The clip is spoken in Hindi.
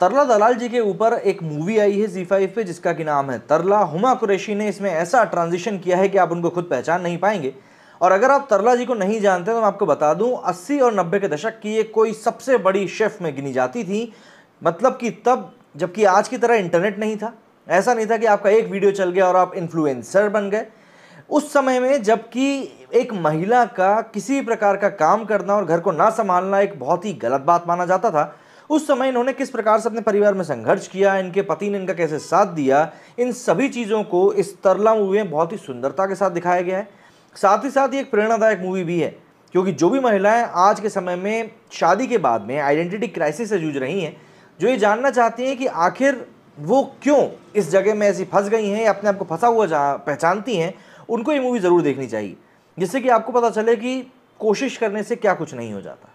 तरला दलाल जी के ऊपर एक मूवी आई है जी फाइव पे जिसका कि नाम है तरला हुमा कुरेशी ने इसमें ऐसा ट्रांजिशन किया है कि आप उनको खुद पहचान नहीं पाएंगे और अगर आप तरला जी को नहीं जानते तो मैं आपको बता दूं 80 और 90 के दशक की ये कोई सबसे बड़ी शेफ़ में गिनी जाती थी मतलब कि तब जबकि आज की तरह इंटरनेट नहीं था ऐसा नहीं था कि आपका एक वीडियो चल गया और आप इन्फ्लुएंसर बन गए उस समय में जबकि एक महिला का किसी प्रकार का काम करना और घर को ना संभालना एक बहुत ही गलत बात माना जाता था उस समय इन्होंने किस प्रकार से अपने परिवार में संघर्ष किया इनके पति ने इनका कैसे साथ दिया इन सभी चीज़ों को इस तरला मूवी में बहुत ही सुंदरता के साथ दिखाया गया है साथ ही साथ ये एक प्रेरणादायक मूवी भी है क्योंकि जो भी महिलाएं आज के समय में शादी के बाद में आइडेंटिटी क्राइसिस से जूझ रही हैं जो ये जानना चाहती हैं कि आखिर वो क्यों इस जगह में ऐसी फंस गई हैं या अपने आप को फंसा हुआ जहाँ पहचानती हैं उनको ये मूवी ज़रूर देखनी चाहिए जिससे कि आपको पता चले कि कोशिश करने से क्या कुछ नहीं हो जाता